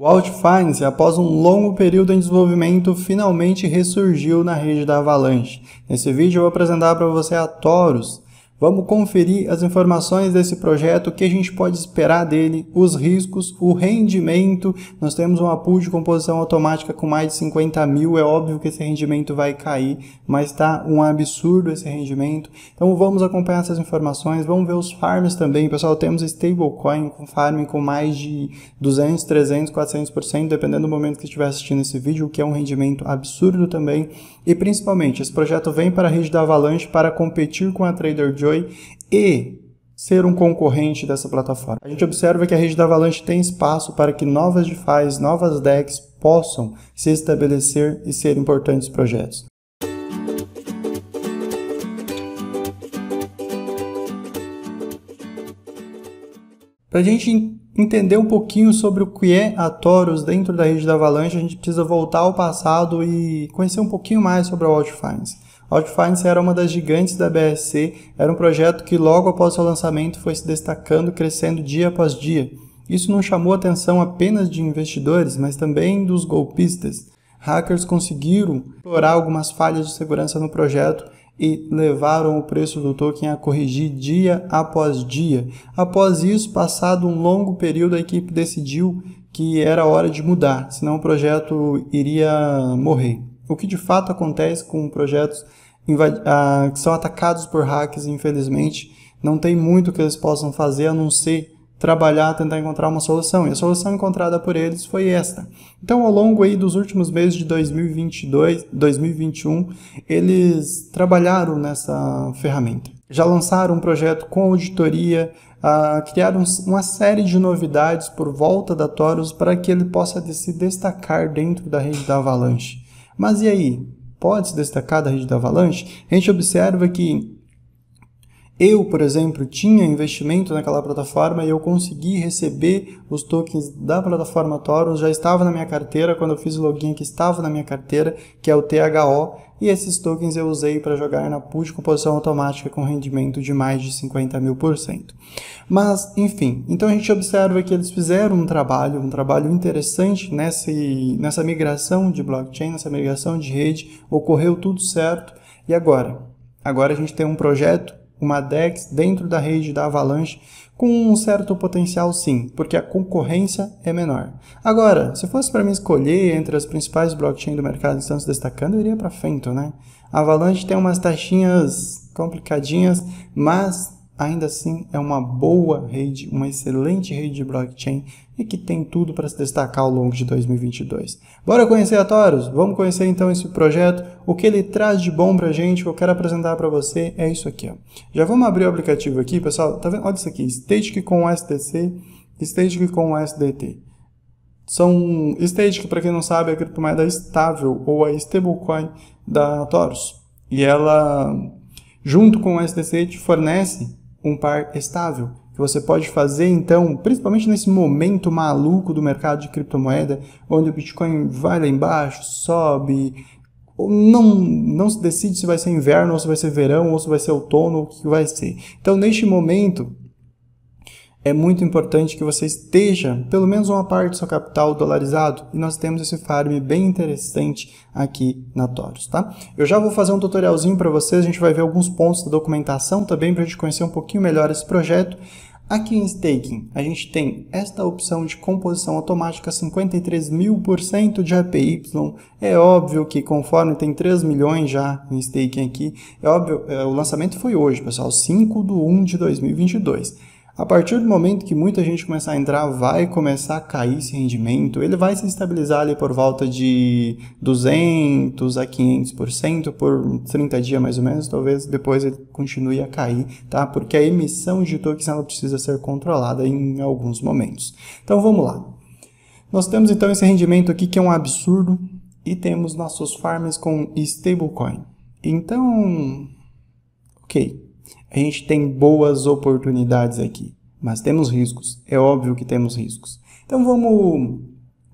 O OutFinds, após um longo período em desenvolvimento, finalmente ressurgiu na rede da Avalanche. Nesse vídeo eu vou apresentar para você a Taurus, Vamos conferir as informações desse projeto, o que a gente pode esperar dele, os riscos, o rendimento. Nós temos uma pool de composição automática com mais de 50 mil, é óbvio que esse rendimento vai cair, mas tá um absurdo esse rendimento. Então vamos acompanhar essas informações, vamos ver os farms também. Pessoal, temos stablecoin com farm com mais de 200, 300, 400%, dependendo do momento que estiver assistindo esse vídeo, o que é um rendimento absurdo também. E principalmente, esse projeto vem para a rede da Avalanche para competir com a Trader Joe e ser um concorrente dessa plataforma. A gente observa que a rede da Avalanche tem espaço para que novas DeFi's, novas DEX possam se estabelecer e ser importantes projetos. Para a gente entender um pouquinho sobre o que é a Taurus dentro da rede da Avalanche, a gente precisa voltar ao passado e conhecer um pouquinho mais sobre a Walt Finance. Outfinance era uma das gigantes da BSC. era um projeto que logo após seu lançamento foi se destacando, crescendo dia após dia. Isso não chamou a atenção apenas de investidores, mas também dos golpistas. Hackers conseguiram explorar algumas falhas de segurança no projeto e levaram o preço do token a corrigir dia após dia. Após isso, passado um longo período, a equipe decidiu que era hora de mudar, senão o projeto iria morrer o que de fato acontece com projetos ah, que são atacados por hacks, infelizmente, não tem muito que eles possam fazer a não ser trabalhar, tentar encontrar uma solução. E a solução encontrada por eles foi esta. Então, ao longo aí dos últimos meses de 2022, 2021, eles trabalharam nessa ferramenta. Já lançaram um projeto com auditoria, ah, criaram uma série de novidades por volta da Taurus para que ele possa se destacar dentro da rede da Avalanche. Mas e aí? Pode se destacar da rede da avalanche? A gente observa que eu, por exemplo, tinha investimento naquela plataforma e eu consegui receber os tokens da plataforma Taurus, já estava na minha carteira, quando eu fiz o login que estava na minha carteira, que é o THO, e esses tokens eu usei para jogar na pool de composição automática com rendimento de mais de 50 mil por cento. Mas, enfim, então a gente observa que eles fizeram um trabalho, um trabalho interessante nessa nessa migração de blockchain, nessa migração de rede, ocorreu tudo certo, e agora? Agora a gente tem um projeto uma DEX dentro da rede da Avalanche com um certo potencial sim, porque a concorrência é menor. Agora, se fosse para mim escolher entre as principais blockchains do mercado que estão se destacando, eu iria para Fento, né? A Avalanche tem umas taxinhas complicadinhas, mas ainda assim é uma boa rede, uma excelente rede de blockchain e que tem tudo para se destacar ao longo de 2022. Bora conhecer a Taurus? Vamos conhecer então esse projeto, o que ele traz de bom para a gente, o que eu quero apresentar para você é isso aqui. Ó. Já vamos abrir o aplicativo aqui, pessoal, tá vendo? olha isso aqui, Stake com STC, Stake com SDT. São Stake, para quem não sabe, é a criptomoeda estável ou a stablecoin da Taurus. E ela, junto com o SDC, te fornece um par estável, que você pode fazer então, principalmente nesse momento maluco do mercado de criptomoeda, onde o Bitcoin vai lá embaixo, sobe, não, não se decide se vai ser inverno, ou se vai ser verão, ou se vai ser outono, ou o que vai ser. Então, neste momento, é muito importante que você esteja pelo menos uma parte do seu capital dolarizado e nós temos esse farm bem interessante aqui na Taurus, tá? Eu já vou fazer um tutorialzinho para vocês, a gente vai ver alguns pontos da documentação também para a gente conhecer um pouquinho melhor esse projeto. Aqui em Staking, a gente tem esta opção de composição automática 53 mil por cento de APY. É óbvio que conforme tem 3 milhões já em Staking aqui, é óbvio, é, o lançamento foi hoje, pessoal, 5 de 1 de 2022. A partir do momento que muita gente começar a entrar, vai começar a cair esse rendimento. Ele vai se estabilizar ali por volta de 200 a 500% por 30 dias mais ou menos. Talvez depois ele continue a cair, tá? Porque a emissão de tokens ela precisa ser controlada em alguns momentos. Então vamos lá. Nós temos então esse rendimento aqui que é um absurdo e temos nossos farms com stablecoin. Então, ok, a gente tem boas oportunidades aqui, mas temos riscos. É óbvio que temos riscos. Então vamos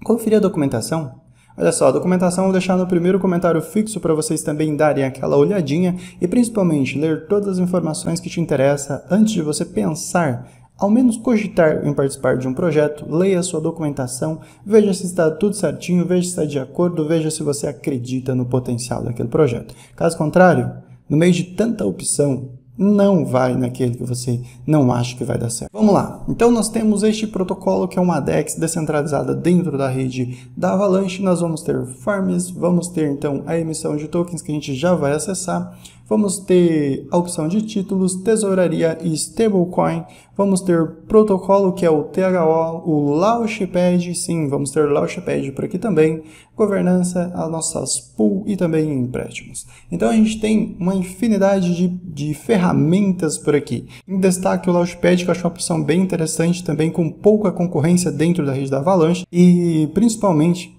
conferir a documentação. Olha só, a documentação eu vou deixar no primeiro comentário fixo para vocês também darem aquela olhadinha e principalmente ler todas as informações que te interessam antes de você pensar ao menos cogitar em participar de um projeto, leia sua documentação, veja se está tudo certinho, veja se está de acordo, veja se você acredita no potencial daquele projeto. Caso contrário, no meio de tanta opção, não vai naquele que você não acha que vai dar certo. Vamos lá. Então nós temos este protocolo que é uma DEX descentralizada dentro da rede da Avalanche. Nós vamos ter farms, vamos ter então a emissão de tokens que a gente já vai acessar vamos ter a opção de títulos, tesouraria e stablecoin, vamos ter protocolo que é o THO, o Launchpad, sim, vamos ter Launchpad por aqui também, governança, as nossas pool e também empréstimos. Então a gente tem uma infinidade de, de ferramentas por aqui. Em destaque o Launchpad, que eu acho uma opção bem interessante também, com pouca concorrência dentro da rede da Avalanche e principalmente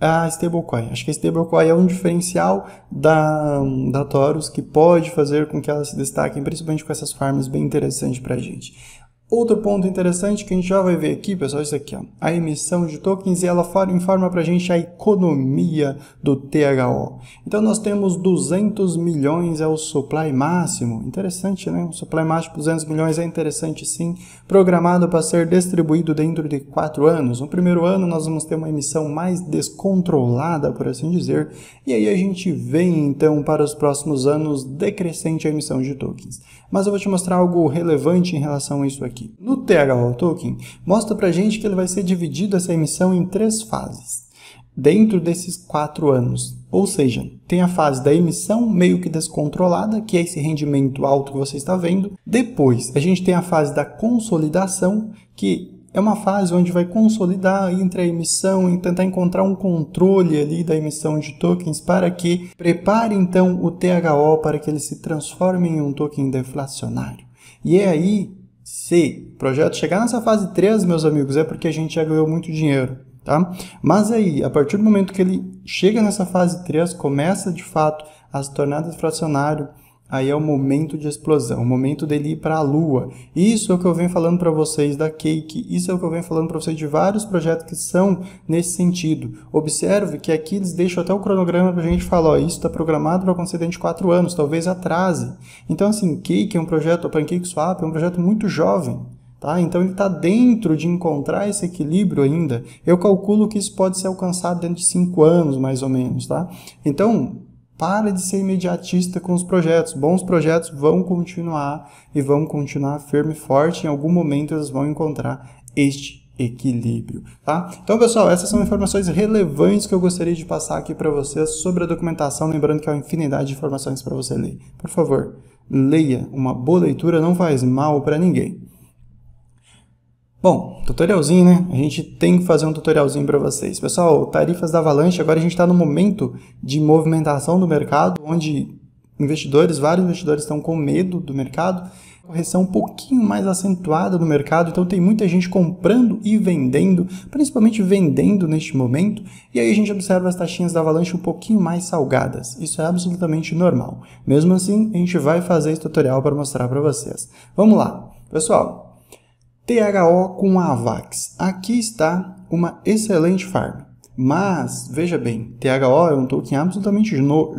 a stablecoin. Acho que a stablecoin é um diferencial da, da Taurus que pode fazer com que ela se destaque, principalmente com essas farms bem interessantes para a gente. Outro ponto interessante que a gente já vai ver aqui, pessoal, é isso aqui, ó. a emissão de tokens e ela informa para a gente a economia do THO. Então nós temos 200 milhões é o supply máximo, interessante, né? Um supply máximo de 200 milhões é interessante sim, programado para ser distribuído dentro de 4 anos. No primeiro ano nós vamos ter uma emissão mais descontrolada, por assim dizer, e aí a gente vem então para os próximos anos decrescente a emissão de tokens. Mas eu vou te mostrar algo relevante em relação a isso aqui no THO Token, mostra pra gente que ele vai ser dividido essa emissão em três fases, dentro desses quatro anos. Ou seja, tem a fase da emissão meio que descontrolada, que é esse rendimento alto que você está vendo. Depois, a gente tem a fase da consolidação, que é uma fase onde vai consolidar entre a emissão e tentar encontrar um controle ali da emissão de tokens para que prepare então o THO para que ele se transforme em um token deflacionário. E é aí se o projeto chegar nessa fase 3, meus amigos, é porque a gente já ganhou muito dinheiro. Tá? Mas aí, a partir do momento que ele chega nessa fase 3, começa de fato a se tornar fracionário Aí é o momento de explosão, o momento dele ir para a lua. Isso é o que eu venho falando para vocês da Cake, isso é o que eu venho falando para vocês de vários projetos que são nesse sentido. Observe que aqui eles deixam até o cronograma para a gente falar, ó, isso está programado para acontecer dentro de 4 anos, talvez atrase. Então assim, Cake é um projeto, o Pancake Swap é um projeto muito jovem. Tá? Então ele está dentro de encontrar esse equilíbrio ainda. Eu calculo que isso pode ser alcançado dentro de 5 anos, mais ou menos. Tá? Então, para de ser imediatista com os projetos. Bons projetos vão continuar e vão continuar firme e forte. Em algum momento eles vão encontrar este equilíbrio, tá? Então, pessoal, essas são informações relevantes que eu gostaria de passar aqui para vocês sobre a documentação, lembrando que há uma infinidade de informações para você ler. Por favor, leia, uma boa leitura não faz mal para ninguém. Bom, tutorialzinho, né? A gente tem que fazer um tutorialzinho para vocês. Pessoal, tarifas da Avalanche, agora a gente está no momento de movimentação do mercado, onde investidores, vários investidores estão com medo do mercado, correção um pouquinho mais acentuada do mercado, então tem muita gente comprando e vendendo, principalmente vendendo neste momento, e aí a gente observa as taxinhas da Avalanche um pouquinho mais salgadas. Isso é absolutamente normal. Mesmo assim, a gente vai fazer esse tutorial para mostrar para vocês. Vamos lá. Pessoal, THO com a Avax. Aqui está uma excelente farm. Mas, veja bem, THO é um token absolutamente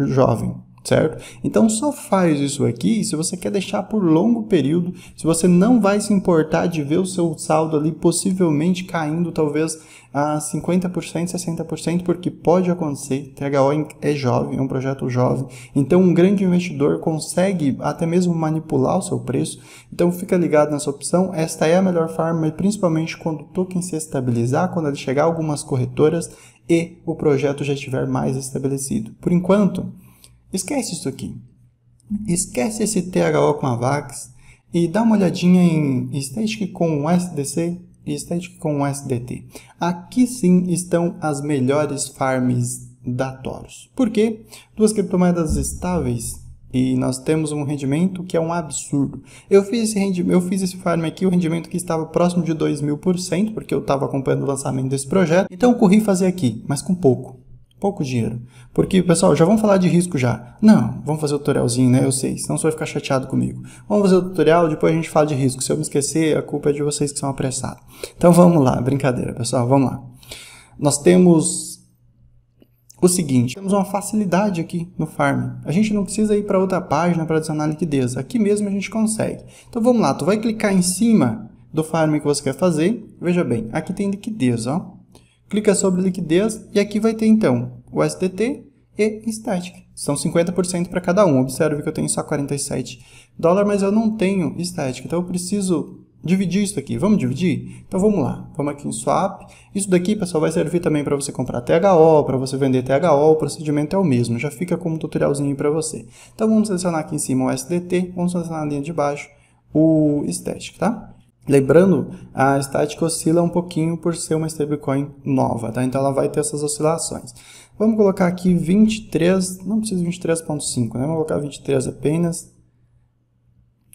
jovem certo? Então só faz isso aqui se você quer deixar por longo período, se você não vai se importar de ver o seu saldo ali possivelmente caindo talvez a 50%, 60%, porque pode acontecer. THO é jovem, é um projeto jovem, então um grande investidor consegue até mesmo manipular o seu preço. Então fica ligado nessa opção. Esta é a melhor forma, principalmente quando o token se estabilizar, quando ele chegar a algumas corretoras e o projeto já estiver mais estabelecido. Por enquanto, Esquece isso aqui. Esquece esse THO com a VAX e dá uma olhadinha em Static com o SDC e Static com o SDT. Aqui sim estão as melhores farms da Taurus. Por quê? Duas criptomoedas estáveis e nós temos um rendimento que é um absurdo. Eu fiz esse, eu fiz esse farm aqui, o rendimento que estava próximo de 2 mil por cento, porque eu estava acompanhando o lançamento desse projeto. Então eu corri fazer aqui, mas com pouco pouco dinheiro. Porque, pessoal, já vamos falar de risco já. Não, vamos fazer o tutorialzinho, né? Eu sei, senão você vai ficar chateado comigo. Vamos fazer o tutorial, depois a gente fala de risco. Se eu me esquecer, a culpa é de vocês que são apressados. Então vamos lá, brincadeira, pessoal, vamos lá. Nós temos o seguinte, temos uma facilidade aqui no farm. A gente não precisa ir para outra página para adicionar liquidez. Aqui mesmo a gente consegue. Então vamos lá, tu vai clicar em cima do farm que você quer fazer. Veja bem, aqui tem liquidez, ó clica sobre liquidez e aqui vai ter então o SDT e Static. São 50% para cada um. Observe que eu tenho só 47 dólares, mas eu não tenho Static, então eu preciso dividir isso aqui. Vamos dividir? Então vamos lá. Vamos aqui em Swap. Isso daqui, pessoal, vai servir também para você comprar THO, para você vender THO, o procedimento é o mesmo. Já fica como tutorialzinho para você. Então vamos selecionar aqui em cima o SDT, vamos selecionar na linha de baixo o Static, tá? Lembrando, a estática oscila um pouquinho por ser uma stablecoin nova, tá? Então ela vai ter essas oscilações. Vamos colocar aqui 23, não preciso 23.5, né? Vamos colocar 23 apenas.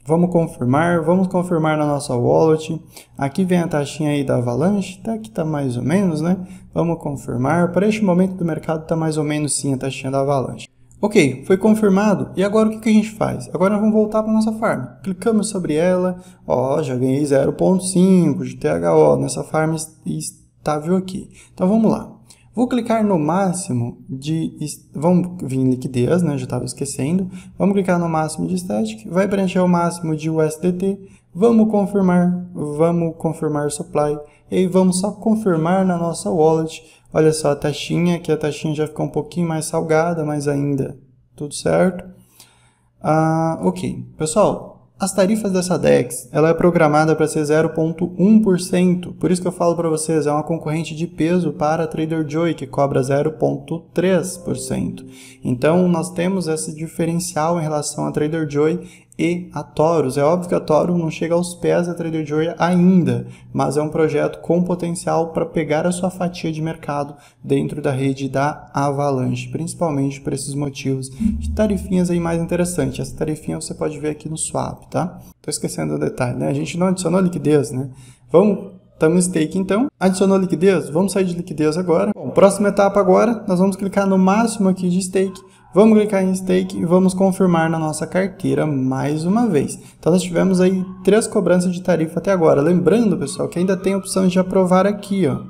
Vamos confirmar, vamos confirmar na nossa wallet. Aqui vem a taxinha aí da Avalanche, até tá? que tá mais ou menos, né? Vamos confirmar. Para este momento do mercado tá mais ou menos sim a taxinha da Avalanche. Ok, foi confirmado. E agora o que, que a gente faz? Agora vamos voltar para nossa farm. Clicamos sobre ela. Ó, já ganhei 0.5 de THO nessa farm estável aqui. Então vamos lá. Vou clicar no máximo de... Vamos vir em liquidez, né? Já estava esquecendo. Vamos clicar no máximo de static. Vai preencher o máximo de USDT. Vamos confirmar. Vamos confirmar supply. E aí vamos só confirmar na nossa wallet Olha só a taxinha, que a taxinha já ficou um pouquinho mais salgada, mas ainda tudo certo. Ah, ok, pessoal, as tarifas dessa DEX, ela é programada para ser 0.1%, por isso que eu falo para vocês, é uma concorrente de peso para a Trader Joy, que cobra 0.3%. Então, nós temos esse diferencial em relação a Trader Joy e a Taurus. É óbvio que a Taurus não chega aos pés da Trader Joe ainda, mas é um projeto com potencial para pegar a sua fatia de mercado dentro da rede da Avalanche, principalmente por esses motivos de tarifinhas aí mais interessantes. Essa tarifinha você pode ver aqui no swap, tá? Tô esquecendo o detalhe, né? A gente não adicionou liquidez, né? Vamos Estamos stake então. Adicionou liquidez? Vamos sair de liquidez agora. Bom, próxima etapa agora, nós vamos clicar no máximo aqui de stake Vamos clicar em stake e vamos confirmar na nossa carteira mais uma vez. Então nós tivemos aí três cobranças de tarifa até agora. Lembrando, pessoal, que ainda tem a opção de aprovar aqui, ó.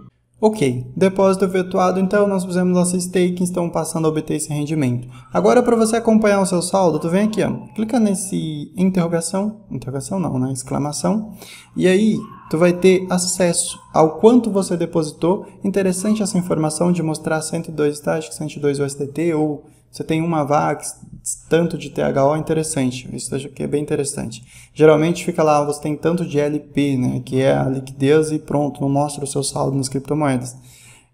Ok, depósito efetuado, então nós fizemos nossa stake e estamos passando a obter esse rendimento. Agora, para você acompanhar o seu saldo, tu vem aqui, ó, clica nesse interrogação, interrogação não, né, exclamação, e aí tu vai ter acesso ao quanto você depositou. Interessante essa informação de mostrar 102 estágios, 102 USDT ou você tem uma VAX, tanto de THO, é interessante. Isso aqui é bem interessante. Geralmente fica lá, você tem tanto de LP, né, que é a liquidez e pronto, não mostra o seu saldo nas criptomoedas.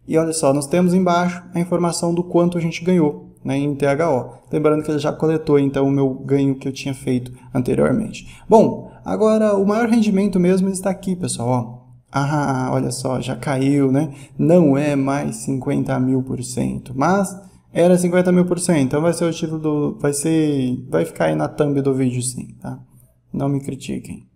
E olha só, nós temos embaixo a informação do quanto a gente ganhou né, em THO. Lembrando que ele já coletou então o meu ganho que eu tinha feito anteriormente. Bom, agora o maior rendimento mesmo está aqui, pessoal. Ó. Ah, olha só, já caiu, né? Não é mais 50 mil por cento, mas era 50 mil por cento. Então vai ser o título do. Vai ser. Vai ficar aí na thumb do vídeo sim, tá? Não me critiquem.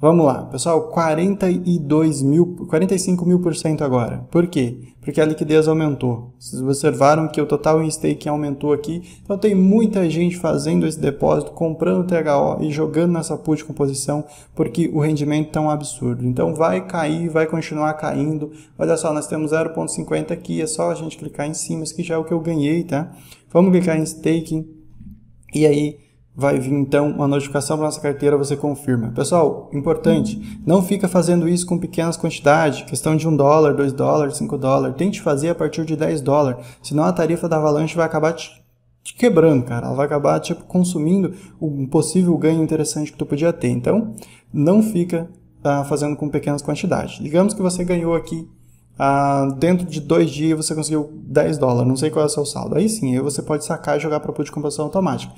Vamos lá, pessoal, 42 mil, 45 mil por cento agora. Por quê? Porque a liquidez aumentou. Vocês observaram que o total em stake aumentou aqui, então tem muita gente fazendo esse depósito, comprando THO e jogando nessa pool de composição, porque o rendimento é tá um absurdo. Então vai cair, vai continuar caindo. Olha só, nós temos 0.50 aqui, é só a gente clicar em cima, isso aqui já é o que eu ganhei, tá? Vamos clicar em staking, e aí vai vir então uma notificação para nossa carteira, você confirma. Pessoal, importante, não fica fazendo isso com pequenas quantidades, questão de 1 dólar, 2 dólares, 5 dólares. Tente fazer a partir de 10 dólares, senão a tarifa da Avalanche vai acabar te, te quebrando, cara. Ela vai acabar tipo, consumindo um possível ganho interessante que tu podia ter. Então, não fica ah, fazendo com pequenas quantidades. Digamos que você ganhou aqui ah, dentro de dois dias você conseguiu 10 dólares, não sei qual é o seu saldo. Aí sim, aí você pode sacar e jogar para pool de compensação automática.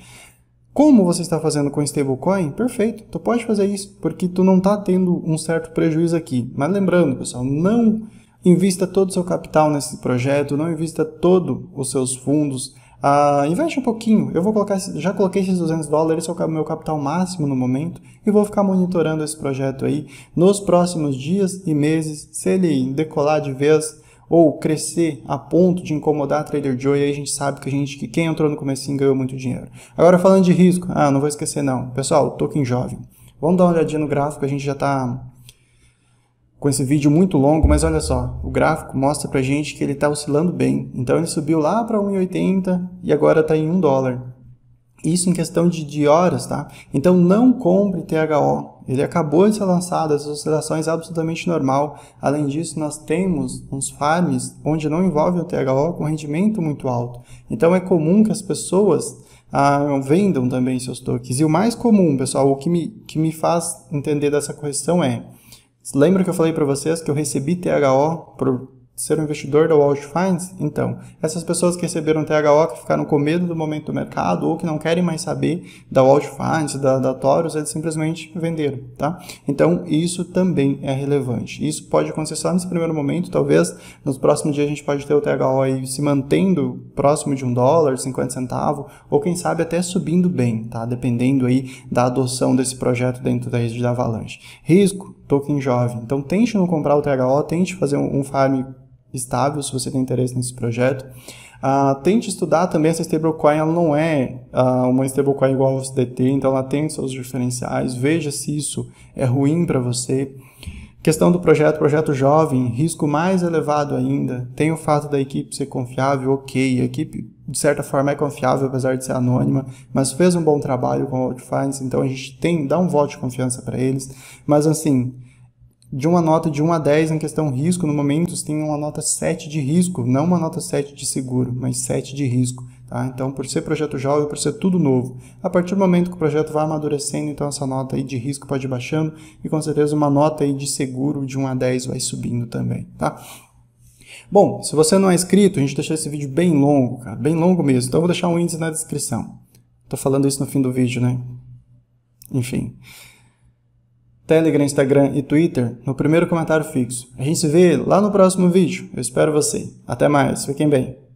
Como você está fazendo com stablecoin? Perfeito, tu pode fazer isso, porque tu não está tendo um certo prejuízo aqui. Mas lembrando, pessoal, não invista todo o seu capital nesse projeto, não invista todo os seus fundos. Ah, investe um pouquinho. Eu vou colocar, já coloquei esses 200 dólares, esse é o meu capital máximo no momento, e vou ficar monitorando esse projeto aí nos próximos dias e meses. Se ele decolar de vez, ou crescer a ponto de incomodar a Trader Joe, e aí a gente sabe que a gente que quem entrou no começo ganhou muito dinheiro. Agora falando de risco, ah, não vou esquecer não. Pessoal, token jovem. Vamos dar uma olhadinha no gráfico, a gente já está com esse vídeo muito longo, mas olha só, o gráfico mostra pra gente que ele está oscilando bem. Então ele subiu lá para 1,80 e agora está em 1 dólar. Isso em questão de, de horas, tá? Então não compre THO ele acabou de ser lançado, as oscilações é absolutamente normal. Além disso, nós temos uns farms onde não envolve o THO com rendimento muito alto. Então é comum que as pessoas ah, vendam também seus tokens. E o mais comum, pessoal, o que me, que me faz entender dessa correção é... Lembra que eu falei para vocês que eu recebi THO por ser um investidor da Wall Finds? Então, essas pessoas que receberam THO, que ficaram com medo do momento do mercado ou que não querem mais saber da Wall Finds, da, da Taurus, eles simplesmente venderam, tá? Então, isso também é relevante. Isso pode acontecer só nesse primeiro momento, talvez nos próximos dias a gente pode ter o THO aí se mantendo próximo de um dólar, 50 centavos, ou quem sabe até subindo bem, tá? Dependendo aí da adoção desse projeto dentro da rede da Avalanche. Risco, token jovem. Então tente não comprar o THO, tente fazer um, um farm estável se você tem interesse nesse projeto. Uh, tente estudar também essa stablecoin, ela não é uh, uma stablecoin igual ao SDT, então ela tem seus diferenciais, veja se isso é ruim para você. Questão do projeto, projeto jovem, risco mais elevado ainda. Tem o fato da equipe ser confiável, ok. A equipe de certa forma é confiável, apesar de ser anônima, mas fez um bom trabalho com o Outfinds, então a gente tem, dá um voto de confiança para eles. Mas assim, de uma nota de 1 a 10 em questão risco, no momento você tem uma nota 7 de risco, não uma nota 7 de seguro, mas 7 de risco. Tá? Então, por ser projeto jovem, por ser tudo novo. A partir do momento que o projeto vai amadurecendo, então essa nota aí de risco pode ir baixando e com certeza uma nota aí de seguro de 1 a 10 vai subindo também. Tá? Bom, se você não é inscrito, a gente deixou esse vídeo bem longo, cara, bem longo mesmo. Então eu vou deixar um índice na descrição. Tô falando isso no fim do vídeo, né? Enfim. Telegram, Instagram e Twitter no primeiro comentário fixo. A gente se vê lá no próximo vídeo. Eu espero você. Até mais. Fiquem bem.